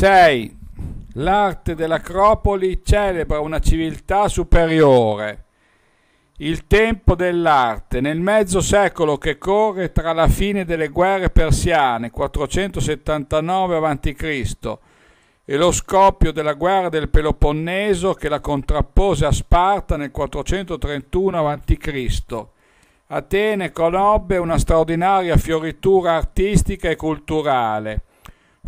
6. L'arte dell'Acropoli celebra una civiltà superiore. Il tempo dell'arte, nel mezzo secolo che corre tra la fine delle guerre persiane 479 a.C. e lo scoppio della guerra del Peloponneso che la contrappose a Sparta nel 431 a.C. Atene conobbe una straordinaria fioritura artistica e culturale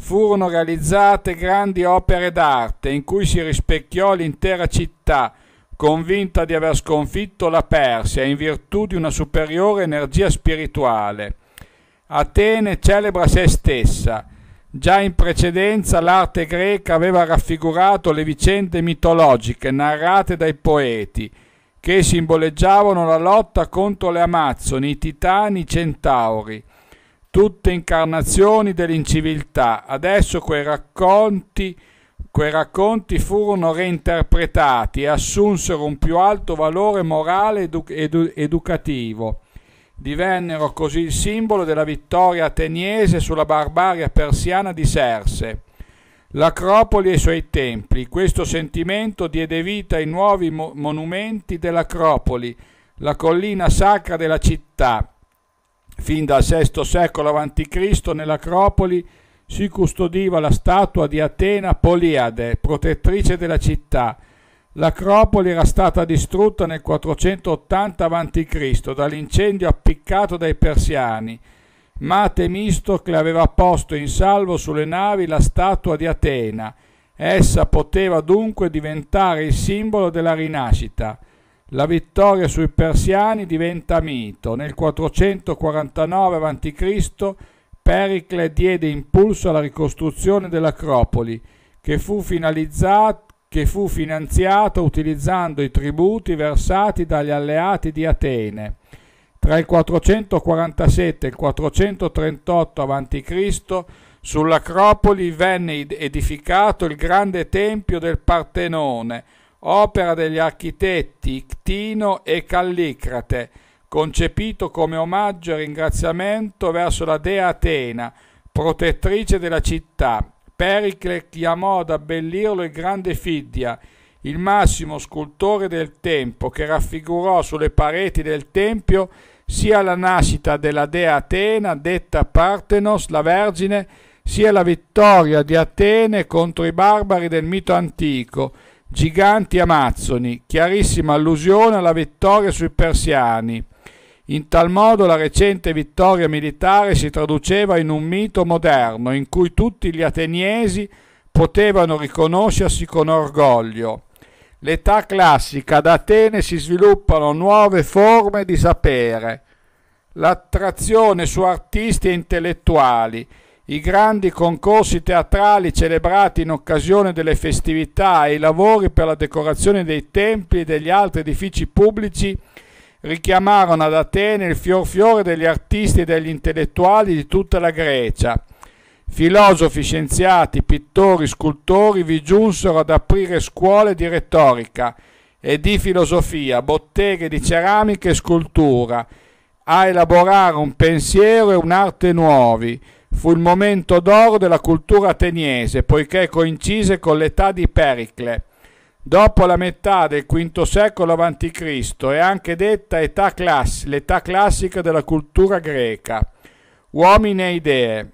furono realizzate grandi opere d'arte in cui si rispecchiò l'intera città, convinta di aver sconfitto la Persia in virtù di una superiore energia spirituale. Atene celebra se stessa. Già in precedenza l'arte greca aveva raffigurato le vicende mitologiche narrate dai poeti, che simboleggiavano la lotta contro le Amazzoni, i Titani, i Centauri tutte incarnazioni dell'inciviltà. Adesso quei racconti, quei racconti furono reinterpretati e assunsero un più alto valore morale ed edu- educativo. Divennero così il simbolo della vittoria ateniese sulla barbaria persiana di Serse. L'Acropoli e i suoi templi. Questo sentimento diede vita ai nuovi mo- monumenti dell'Acropoli, la collina sacra della città, Fin dal VI secolo a.C. nell'Acropoli si custodiva la statua di Atena Poliade, protettrice della città. L'Acropoli era stata distrutta nel 480 a.C. dall'incendio appiccato dai persiani, ma Temistocle aveva posto in salvo sulle navi la statua di Atena. Essa poteva dunque diventare il simbolo della rinascita. La vittoria sui persiani diventa mito. Nel 449 a.C. Pericle diede impulso alla ricostruzione dell'Acropoli, che fu, che fu finanziata utilizzando i tributi versati dagli alleati di Atene. Tra il 447 e il 438 a.C. sull'Acropoli venne edificato il grande tempio del Partenone, opera degli architetti Ctino e Callicrate, concepito come omaggio e ringraziamento verso la dea Atena, protettrice della città. Pericle chiamò ad abbellirlo il grande Fiddia, il massimo scultore del tempo, che raffigurò sulle pareti del tempio sia la nascita della dea Atena, detta Partenos, la Vergine, sia la vittoria di Atene contro i barbari del mito antico, giganti amazzoni, chiarissima allusione alla vittoria sui persiani. In tal modo la recente vittoria militare si traduceva in un mito moderno in cui tutti gli ateniesi potevano riconoscersi con orgoglio. L'età classica ad Atene si sviluppano nuove forme di sapere, l'attrazione su artisti e intellettuali, i grandi concorsi teatrali celebrati in occasione delle festività e i lavori per la decorazione dei templi e degli altri edifici pubblici richiamarono ad Atene il fior fiore degli artisti e degli intellettuali di tutta la Grecia. Filosofi, scienziati, pittori, scultori vi giunsero ad aprire scuole di retorica e di filosofia, botteghe di ceramica e scultura, a elaborare un pensiero e un'arte nuovi, Fu il momento d'oro della cultura ateniese, poiché coincise con l'età di Pericle. Dopo la metà del V secolo a.C. è anche detta età class- l'età classica della cultura greca. Uomini e idee.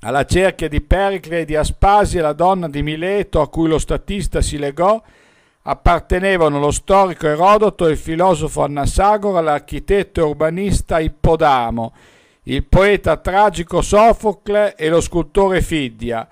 Alla cerchia di Pericle e di Aspasia, la donna di Mileto a cui lo statista si legò, appartenevano lo storico Erodoto, il filosofo Annasagora, l'architetto e urbanista Ippodamo, il poeta tragico Sofocle e lo scultore Fidia.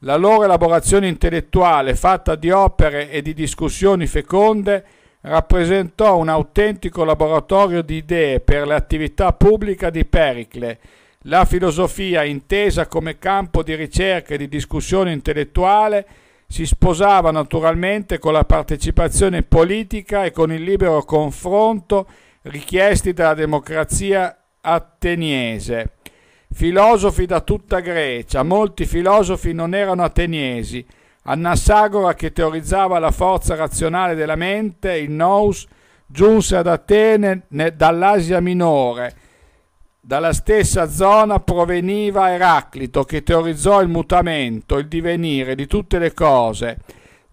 La loro elaborazione intellettuale, fatta di opere e di discussioni feconde, rappresentò un autentico laboratorio di idee per l'attività pubblica di Pericle. La filosofia, intesa come campo di ricerca e di discussione intellettuale, si sposava naturalmente con la partecipazione politica e con il libero confronto richiesti dalla democrazia ateniese. Filosofi da tutta Grecia, molti filosofi non erano ateniesi. Annasagora, che teorizzava la forza razionale della mente, il nous, giunse ad Atene dall'Asia Minore. Dalla stessa zona proveniva Eraclito, che teorizzò il mutamento, il divenire di tutte le cose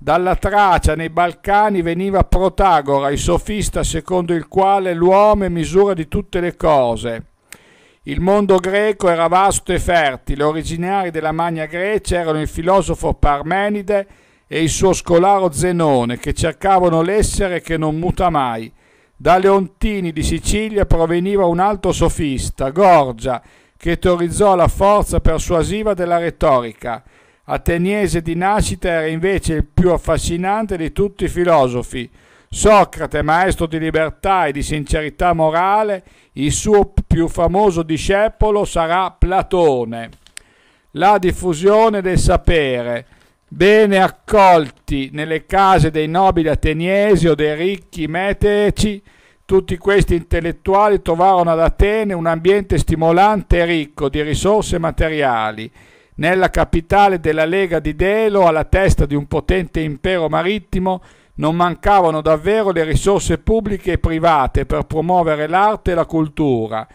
dalla Tracia nei Balcani veniva Protagora, il sofista secondo il quale l'uomo è misura di tutte le cose. Il mondo greco era vasto e fertile, originari della Magna Grecia erano il filosofo Parmenide e il suo scolaro Zenone, che cercavano l'essere che non muta mai. Da Leontini di Sicilia proveniva un altro sofista, Gorgia, che teorizzò la forza persuasiva della retorica ateniese di nascita era invece il più affascinante di tutti i filosofi. Socrate, maestro di libertà e di sincerità morale, il suo più famoso discepolo sarà Platone. La diffusione del sapere, bene accolti nelle case dei nobili ateniesi o dei ricchi meteci, tutti questi intellettuali trovarono ad Atene un ambiente stimolante e ricco di risorse materiali nella capitale della Lega di Delo, alla testa di un potente impero marittimo, non mancavano davvero le risorse pubbliche e private per promuovere l'arte e la cultura.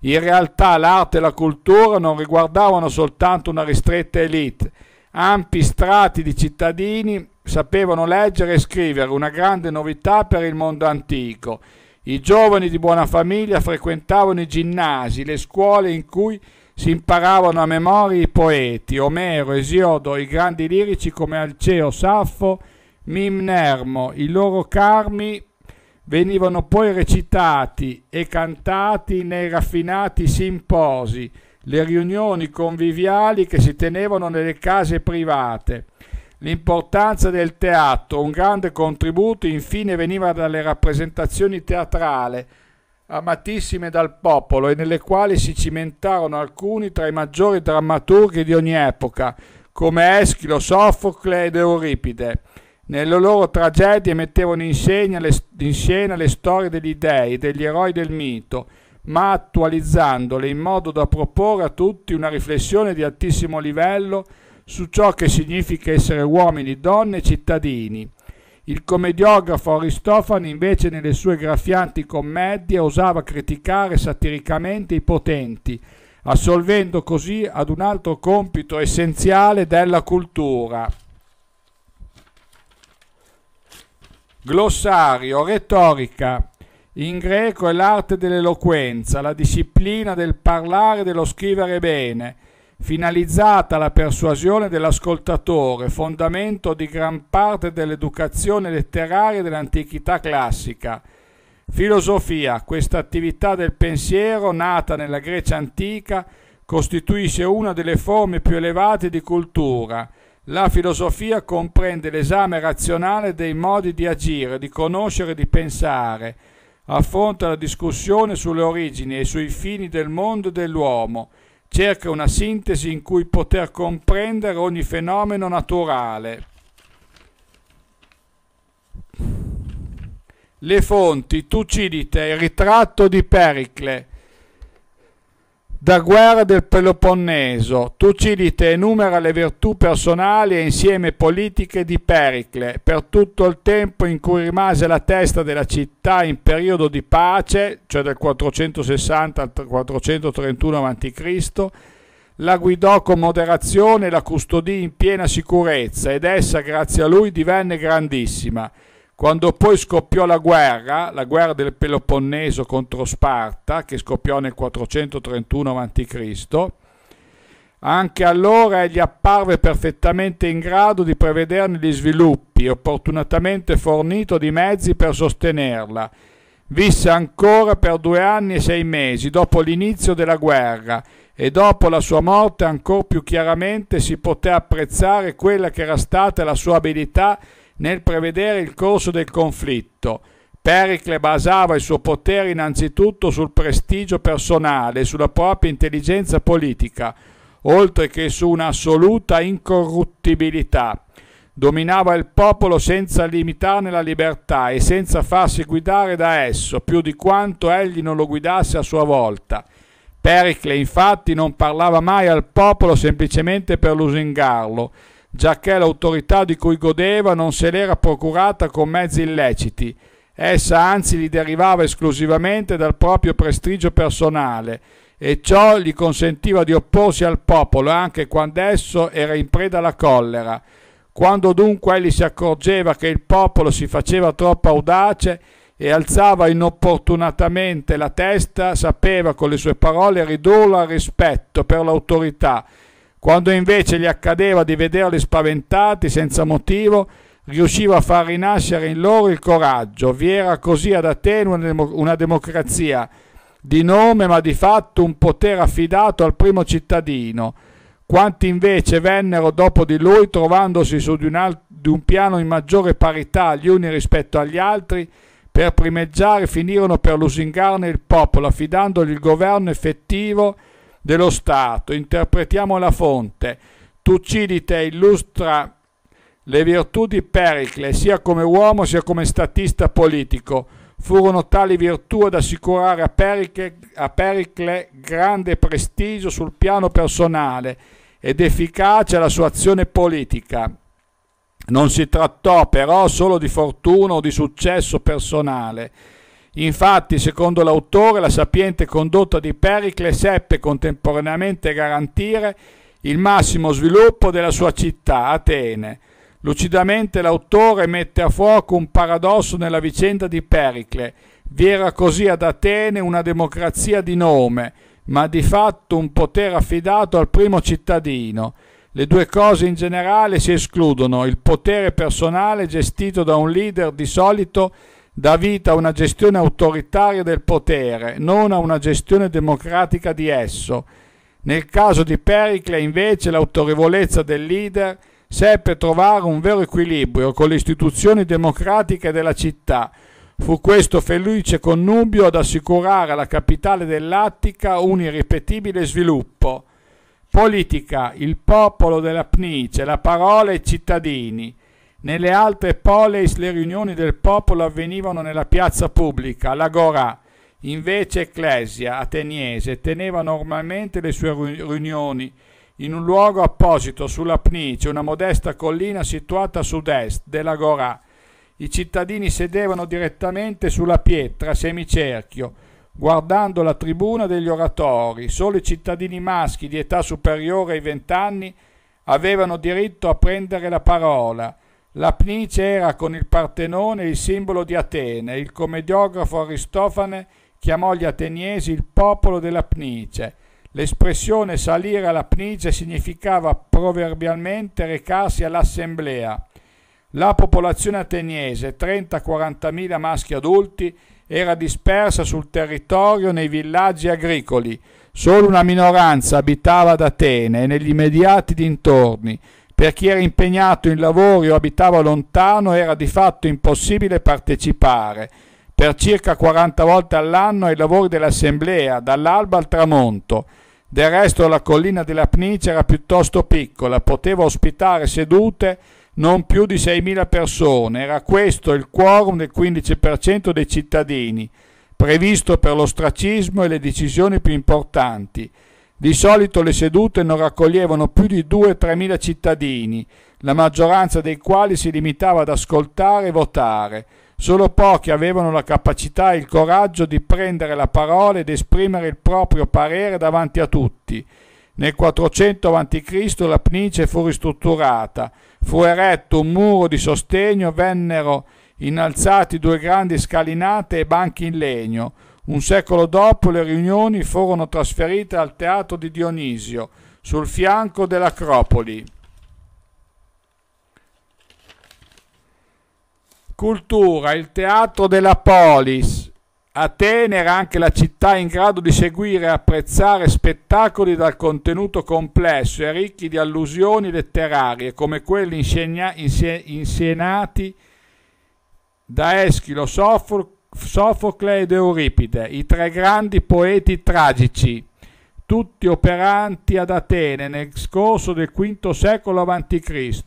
In realtà l'arte e la cultura non riguardavano soltanto una ristretta elite. Ampi strati di cittadini sapevano leggere e scrivere, una grande novità per il mondo antico. I giovani di buona famiglia frequentavano i ginnasi, le scuole in cui si imparavano a memoria i poeti, Omero, Esiodo, i grandi lirici come Alceo, Saffo, Mimnermo, i loro carmi venivano poi recitati e cantati nei raffinati simposi, le riunioni conviviali che si tenevano nelle case private. L'importanza del teatro, un grande contributo infine veniva dalle rappresentazioni teatrali, amatissime dal popolo e nelle quali si cimentarono alcuni tra i maggiori drammaturghi di ogni epoca, come Eschilo, Sofocle ed Euripide. Nelle loro tragedie mettevano in scena, le, in scena le storie degli dei, degli eroi del mito, ma attualizzandole in modo da proporre a tutti una riflessione di altissimo livello su ciò che significa essere uomini, donne e cittadini, il commediografo Aristofane invece nelle sue graffianti commedie osava criticare satiricamente i potenti, assolvendo così ad un altro compito essenziale della cultura. Glossario, retorica. In greco è l'arte dell'eloquenza, la disciplina del parlare e dello scrivere bene finalizzata alla persuasione dell'ascoltatore, fondamento di gran parte dell'educazione letteraria dell'antichità classica. Filosofia, questa attività del pensiero nata nella Grecia antica, costituisce una delle forme più elevate di cultura. La filosofia comprende l'esame razionale dei modi di agire, di conoscere e di pensare, affronta la discussione sulle origini e sui fini del mondo e dell'uomo, cerca una sintesi in cui poter comprendere ogni fenomeno naturale. Le fonti, Tucidite, il ritratto di Pericle, da guerra del Peloponneso. Tucidite enumera le virtù personali e insieme politiche di Pericle. Per tutto il tempo in cui rimase la testa della città in periodo di pace, cioè dal 460 al 431 a.C., la guidò con moderazione e la custodì in piena sicurezza ed essa grazie a lui divenne grandissima quando poi scoppiò la guerra, la guerra del Peloponneso contro Sparta, che scoppiò nel 431 a.C., anche allora egli apparve perfettamente in grado di prevederne gli sviluppi, opportunatamente fornito di mezzi per sostenerla. Visse ancora per due anni e sei mesi dopo l'inizio della guerra e dopo la sua morte ancora più chiaramente si poté apprezzare quella che era stata la sua abilità nel prevedere il corso del conflitto. Pericle basava il suo potere innanzitutto sul prestigio personale e sulla propria intelligenza politica, oltre che su un'assoluta incorruttibilità. Dominava il popolo senza limitarne la libertà e senza farsi guidare da esso, più di quanto egli non lo guidasse a sua volta. Pericle infatti non parlava mai al popolo semplicemente per lusingarlo, giacché l'autorità di cui godeva non se l'era procurata con mezzi illeciti, essa anzi gli derivava esclusivamente dal proprio prestigio personale, e ciò gli consentiva di opporsi al popolo anche quando esso era in preda alla collera. Quando dunque egli si accorgeva che il popolo si faceva troppo audace e alzava inopportunatamente la testa, sapeva con le sue parole ridurlo al rispetto per l'autorità quando invece gli accadeva di vederli spaventati senza motivo, riusciva a far rinascere in loro il coraggio. Vi era così ad Atene una democrazia di nome ma di fatto un potere affidato al primo cittadino. Quanti invece vennero dopo di lui trovandosi su di un, al- di un piano in maggiore parità gli uni rispetto agli altri, per primeggiare finirono per lusingarne il popolo affidandogli il governo effettivo e dello Stato. Interpretiamo la fonte. Tucidite illustra le virtù di Pericle sia come uomo sia come statista politico. Furono tali virtù ad assicurare a Pericle, a Pericle grande prestigio sul piano personale ed efficacia alla sua azione politica. Non si trattò però solo di fortuna o di successo personale Infatti, secondo l'autore, la sapiente condotta di Pericle seppe contemporaneamente garantire il massimo sviluppo della sua città, Atene. Lucidamente l'autore mette a fuoco un paradosso nella vicenda di Pericle. Vi era così ad Atene una democrazia di nome, ma di fatto un potere affidato al primo cittadino. Le due cose in generale si escludono, il potere personale gestito da un leader di solito dà vita a una gestione autoritaria del potere, non a una gestione democratica di esso. Nel caso di Pericle, invece, l'autorevolezza del leader seppe trovare un vero equilibrio con le istituzioni democratiche della città. Fu questo felice connubio ad assicurare alla capitale dell'Attica un irripetibile sviluppo. Politica, il popolo dell'Apnice, la parola ai cittadini. Nelle altre poleis le riunioni del popolo avvenivano nella piazza pubblica, l'agorà. Invece Ecclesia ateniese teneva normalmente le sue riunioni in un luogo apposito sulla Pnice, una modesta collina situata a sud-est dell'agorà. I cittadini sedevano direttamente sulla pietra a semicerchio, guardando la tribuna degli oratori. Solo i cittadini maschi di età superiore ai vent'anni avevano diritto a prendere la parola la Pnice era con il Partenone il simbolo di Atene. Il commediografo Aristofane chiamò gli ateniesi il popolo della Pnice. L'espressione salire alla Pnice significava proverbialmente recarsi all'assemblea. La popolazione ateniese, 30 40000 maschi adulti, era dispersa sul territorio nei villaggi agricoli. Solo una minoranza abitava ad Atene e negli immediati dintorni, per chi era impegnato in lavori o abitava lontano era di fatto impossibile partecipare per circa 40 volte all'anno ai lavori dell'assemblea, dall'alba al tramonto. Del resto la collina della Pnice era piuttosto piccola, poteva ospitare sedute non più di 6.000 persone, era questo il quorum del 15% dei cittadini, previsto per l'ostracismo e le decisioni più importanti. Di solito le sedute non raccoglievano più di 2-3 mila cittadini, la maggioranza dei quali si limitava ad ascoltare e votare. Solo pochi avevano la capacità e il coraggio di prendere la parola ed esprimere il proprio parere davanti a tutti. Nel 400 a.C. la Pnice fu ristrutturata, fu eretto un muro di sostegno, vennero innalzati due grandi scalinate e banchi in legno. Un secolo dopo le riunioni furono trasferite al teatro di Dionisio, sul fianco dell'Acropoli. Cultura, il teatro della polis. Atene era anche la città in grado di seguire e apprezzare spettacoli dal contenuto complesso e ricchi di allusioni letterarie, come quelli insegna- inse- insenati da Eschilo Sofocle Sofocle ed Euripide, i tre grandi poeti tragici, tutti operanti ad Atene nel scorso del V secolo a.C.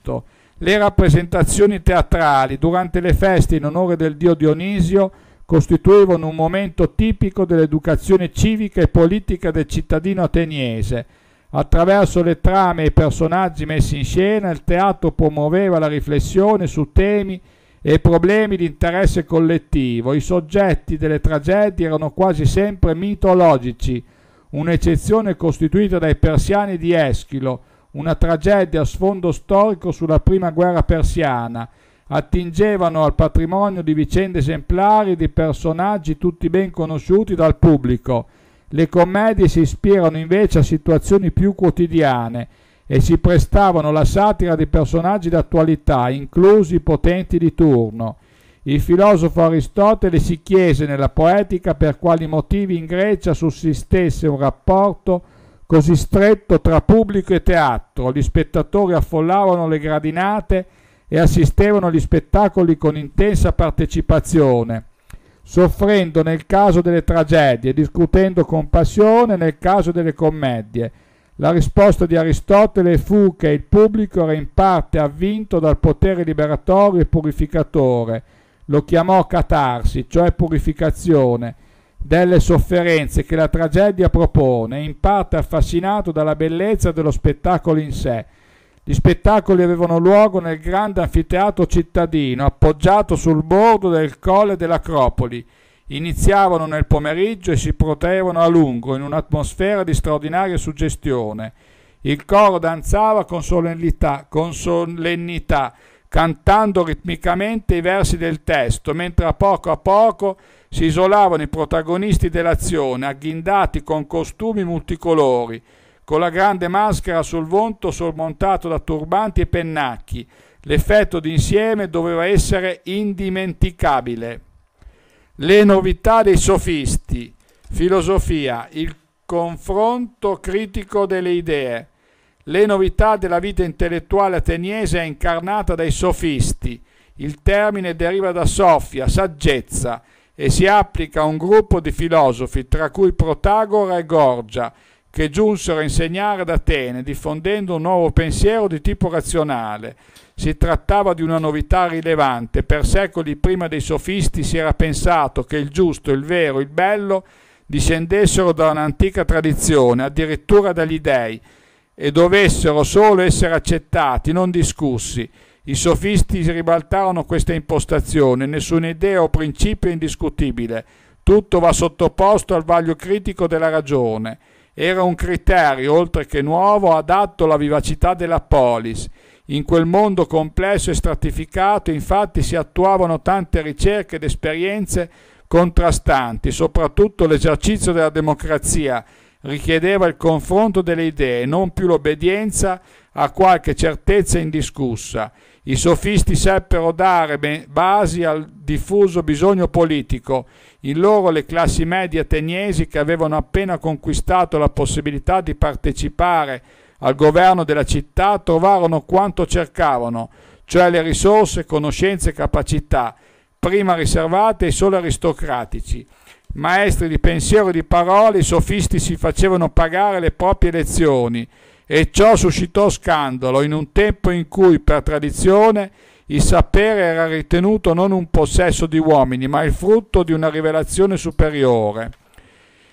Le rappresentazioni teatrali durante le feste in onore del dio Dionisio costituivano un momento tipico dell'educazione civica e politica del cittadino ateniese. Attraverso le trame e i personaggi messi in scena, il teatro promuoveva la riflessione su temi e problemi di interesse collettivo. I soggetti delle tragedie erano quasi sempre mitologici, un'eccezione costituita dai persiani di Eschilo, una tragedia a sfondo storico sulla prima guerra persiana. Attingevano al patrimonio di vicende esemplari di personaggi tutti ben conosciuti dal pubblico. Le commedie si ispirano invece a situazioni più quotidiane, e si prestavano la satira di personaggi d'attualità, inclusi i potenti di turno. Il filosofo Aristotele si chiese nella poetica per quali motivi in Grecia sussistesse un rapporto così stretto tra pubblico e teatro. Gli spettatori affollavano le gradinate e assistevano agli spettacoli con intensa partecipazione, soffrendo nel caso delle tragedie, discutendo con passione nel caso delle commedie la risposta di Aristotele fu che il pubblico era in parte avvinto dal potere liberatorio e purificatore, lo chiamò catarsi, cioè purificazione, delle sofferenze che la tragedia propone, in parte affascinato dalla bellezza dello spettacolo in sé. Gli spettacoli avevano luogo nel grande anfiteatro cittadino, appoggiato sul bordo del colle dell'Acropoli, Iniziavano nel pomeriggio e si protevano a lungo in un'atmosfera di straordinaria suggestione. Il coro danzava con solennità, con solennità cantando ritmicamente i versi del testo, mentre a poco a poco si isolavano i protagonisti dell'azione, agghindati con costumi multicolori, con la grande maschera sul volto sormontato da turbanti e pennacchi. L'effetto d'insieme doveva essere indimenticabile. Le novità dei sofisti, filosofia, il confronto critico delle idee. Le novità della vita intellettuale ateniese è incarnata dai sofisti. Il termine deriva da sofia, saggezza, e si applica a un gruppo di filosofi, tra cui Protagora e Gorgia, che giunsero a insegnare ad Atene, diffondendo un nuovo pensiero di tipo razionale. Si trattava di una novità rilevante. Per secoli prima dei sofisti si era pensato che il giusto, il vero, il bello discendessero da un'antica tradizione, addirittura dagli dei, e dovessero solo essere accettati, non discussi. I sofisti ribaltarono questa impostazione, nessuna idea o principio è indiscutibile, tutto va sottoposto al vaglio critico della ragione era un criterio, oltre che nuovo, adatto alla vivacità della polis. In quel mondo complesso e stratificato, infatti, si attuavano tante ricerche ed esperienze contrastanti, soprattutto l'esercizio della democrazia richiedeva il confronto delle idee, non più l'obbedienza a qualche certezza indiscussa i sofisti seppero dare basi al diffuso bisogno politico, in loro le classi medie ateniesi che avevano appena conquistato la possibilità di partecipare al governo della città trovarono quanto cercavano, cioè le risorse, conoscenze e capacità, prima riservate ai soli aristocratici. Maestri di pensiero e di parole, i sofisti si facevano pagare le proprie lezioni e ciò suscitò scandalo in un tempo in cui per tradizione il sapere era ritenuto non un possesso di uomini, ma il frutto di una rivelazione superiore.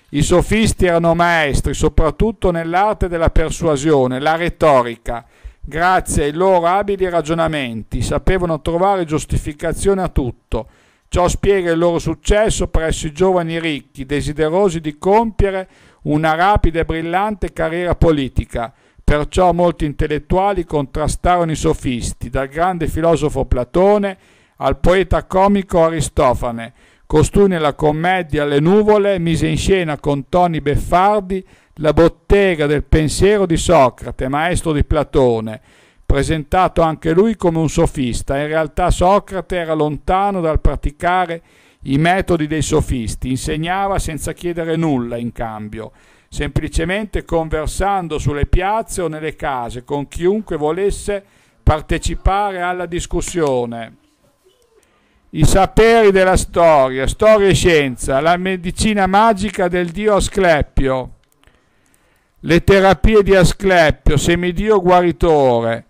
I sofisti erano maestri soprattutto nell'arte della persuasione, la retorica. Grazie ai loro abili ragionamenti sapevano trovare giustificazione a tutto. Ciò spiega il loro successo presso i giovani ricchi, desiderosi di compiere una rapida e brillante carriera politica Perciò molti intellettuali contrastarono i sofisti, dal grande filosofo Platone al poeta comico Aristofane. Costui nella commedia Le nuvole mise in scena con Toni Beffardi la bottega del pensiero di Socrate, maestro di Platone, presentato anche lui come un sofista. In realtà Socrate era lontano dal praticare i metodi dei sofisti, insegnava senza chiedere nulla in cambio semplicemente conversando sulle piazze o nelle case con chiunque volesse partecipare alla discussione. I saperi della storia, storia e scienza, la medicina magica del dio Asclepio, le terapie di Asclepio, semidio guaritore,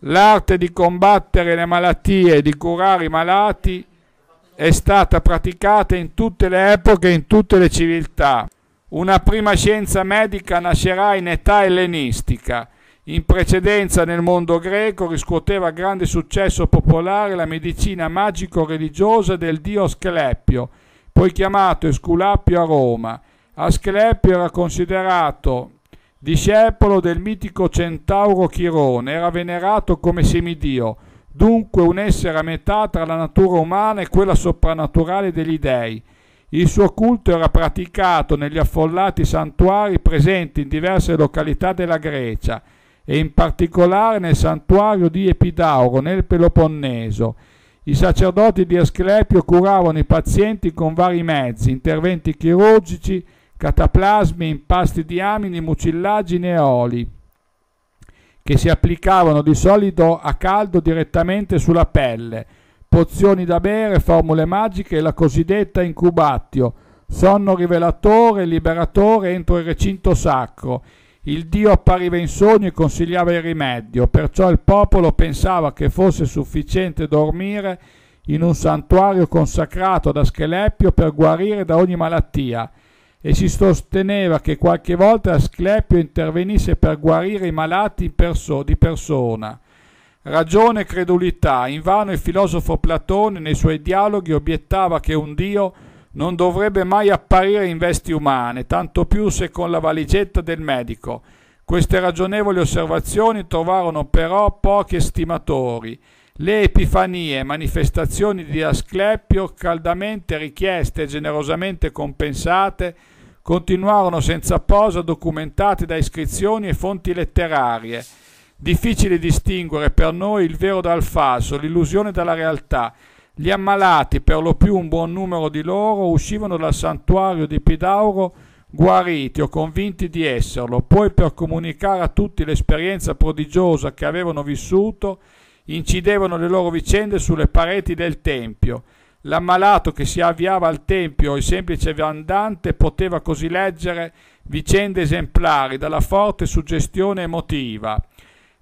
l'arte di combattere le malattie e di curare i malati è stata praticata in tutte le epoche e in tutte le civiltà. Una prima scienza medica nascerà in età ellenistica. In precedenza nel mondo greco riscuoteva grande successo popolare la medicina magico-religiosa del dio Asclepio, poi chiamato Esculapio a Roma. Asclepio era considerato discepolo del mitico centauro Chirone, era venerato come semidio, dunque un essere a metà tra la natura umana e quella soprannaturale degli dei. Il suo culto era praticato negli affollati santuari presenti in diverse località della Grecia e in particolare nel santuario di Epidauro nel Peloponneso. I sacerdoti di Asclepio curavano i pazienti con vari mezzi, interventi chirurgici, cataplasmi, impasti di amini, mucillagini e oli, che si applicavano di solito a caldo direttamente sulla pelle pozioni da bere, formule magiche e la cosiddetta incubatio, sonno rivelatore, e liberatore entro il recinto sacro. Il Dio appariva in sogno e consigliava il rimedio, perciò il popolo pensava che fosse sufficiente dormire in un santuario consacrato da Scheleppio per guarire da ogni malattia e si sosteneva che qualche volta Asclepio intervenisse per guarire i malati perso- di persona ragione e credulità. Invano il filosofo Platone nei suoi dialoghi obiettava che un Dio non dovrebbe mai apparire in vesti umane, tanto più se con la valigetta del medico. Queste ragionevoli osservazioni trovarono però pochi estimatori. Le epifanie, manifestazioni di Asclepio, caldamente richieste e generosamente compensate, continuarono senza posa documentate da iscrizioni e fonti letterarie Difficile distinguere per noi il vero dal falso, l'illusione dalla realtà. Gli ammalati, per lo più un buon numero di loro, uscivano dal santuario di Pidauro guariti o convinti di esserlo, poi per comunicare a tutti l'esperienza prodigiosa che avevano vissuto, incidevano le loro vicende sulle pareti del tempio. L'ammalato che si avviava al tempio, il semplice viandante, poteva così leggere vicende esemplari dalla forte suggestione emotiva.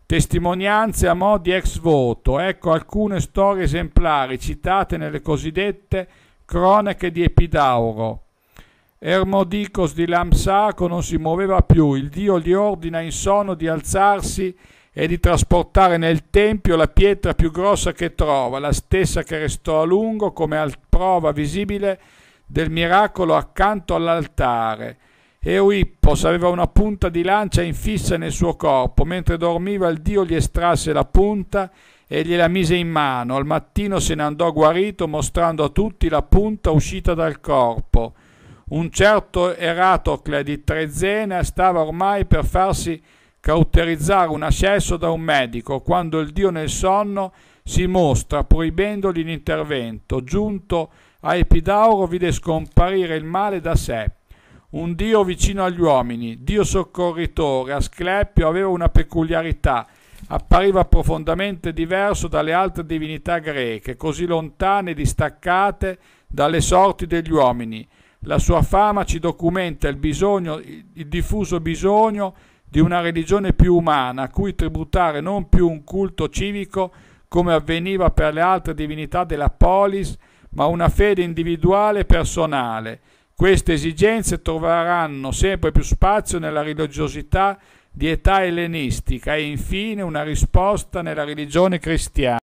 Testimonianze a mo' di ex voto, ecco alcune storie esemplari citate nelle cosiddette cronache di Epidauro. Ermodicos di Lamsaco non si muoveva più, il dio gli ordina in insono di alzarsi e di trasportare nel tempio la pietra più grossa che trova, la stessa che restò a lungo come prova visibile del miracolo accanto all'altare Eu aveva una punta di lancia infissa nel suo corpo, mentre dormiva il dio gli estrasse la punta e gliela mise in mano. Al mattino se ne andò guarito mostrando a tutti la punta uscita dal corpo. Un certo Eratocle di Trezena stava ormai per farsi cauterizzare un ascesso da un medico, quando il dio nel sonno si mostra proibendogli l'intervento. Giunto a Epidauro vide scomparire il male da sé un Dio vicino agli uomini, Dio soccorritore, Asclepio aveva una peculiarità, appariva profondamente diverso dalle altre divinità greche, così lontane e distaccate dalle sorti degli uomini. La sua fama ci documenta il, bisogno, il diffuso bisogno di una religione più umana, a cui tributare non più un culto civico come avveniva per le altre divinità della polis, ma una fede individuale e personale queste esigenze troveranno sempre più spazio nella religiosità di età ellenistica e infine una risposta nella religione cristiana.